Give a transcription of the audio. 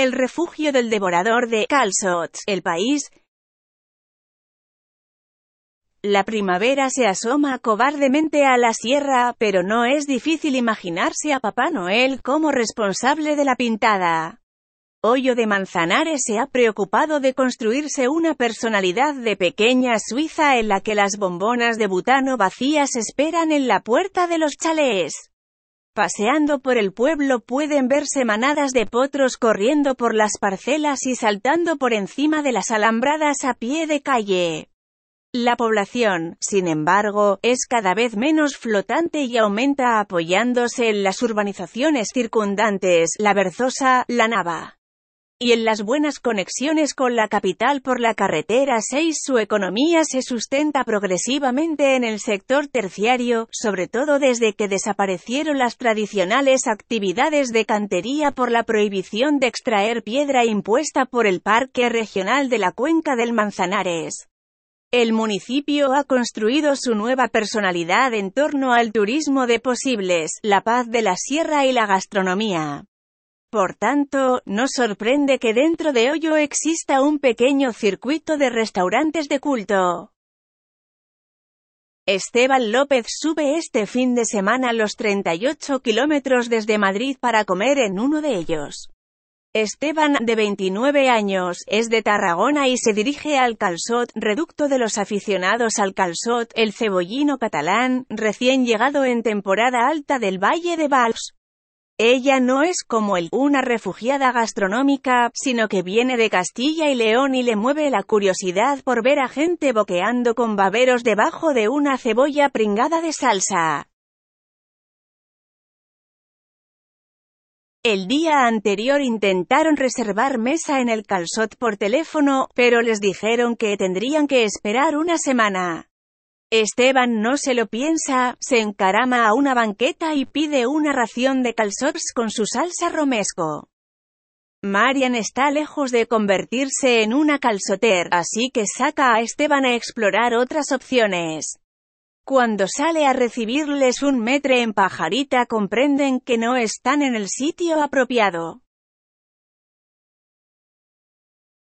El refugio del devorador de calzots, el país. La primavera se asoma cobardemente a la sierra, pero no es difícil imaginarse a Papá Noel como responsable de la pintada. Hoyo de Manzanares se ha preocupado de construirse una personalidad de pequeña Suiza en la que las bombonas de butano vacías esperan en la puerta de los chalés. Paseando por el pueblo pueden verse manadas de potros corriendo por las parcelas y saltando por encima de las alambradas a pie de calle. La población, sin embargo, es cada vez menos flotante y aumenta apoyándose en las urbanizaciones circundantes, La Berzosa, La Nava y en las buenas conexiones con la capital por la carretera 6 su economía se sustenta progresivamente en el sector terciario, sobre todo desde que desaparecieron las tradicionales actividades de cantería por la prohibición de extraer piedra impuesta por el Parque Regional de la Cuenca del Manzanares. El municipio ha construido su nueva personalidad en torno al turismo de posibles, la paz de la sierra y la gastronomía. Por tanto, no sorprende que dentro de Hoyo exista un pequeño circuito de restaurantes de culto. Esteban López sube este fin de semana los 38 kilómetros desde Madrid para comer en uno de ellos. Esteban, de 29 años, es de Tarragona y se dirige al calzot, reducto de los aficionados al calzot, el cebollino catalán, recién llegado en temporada alta del Valle de Valls. Ella no es como el, una refugiada gastronómica, sino que viene de Castilla y León y le mueve la curiosidad por ver a gente boqueando con baberos debajo de una cebolla pringada de salsa. El día anterior intentaron reservar mesa en el calzot por teléfono, pero les dijeron que tendrían que esperar una semana. Esteban no se lo piensa, se encarama a una banqueta y pide una ración de calzots con su salsa romesco. Marian está lejos de convertirse en una calzoter, así que saca a Esteban a explorar otras opciones. Cuando sale a recibirles un metre en pajarita comprenden que no están en el sitio apropiado.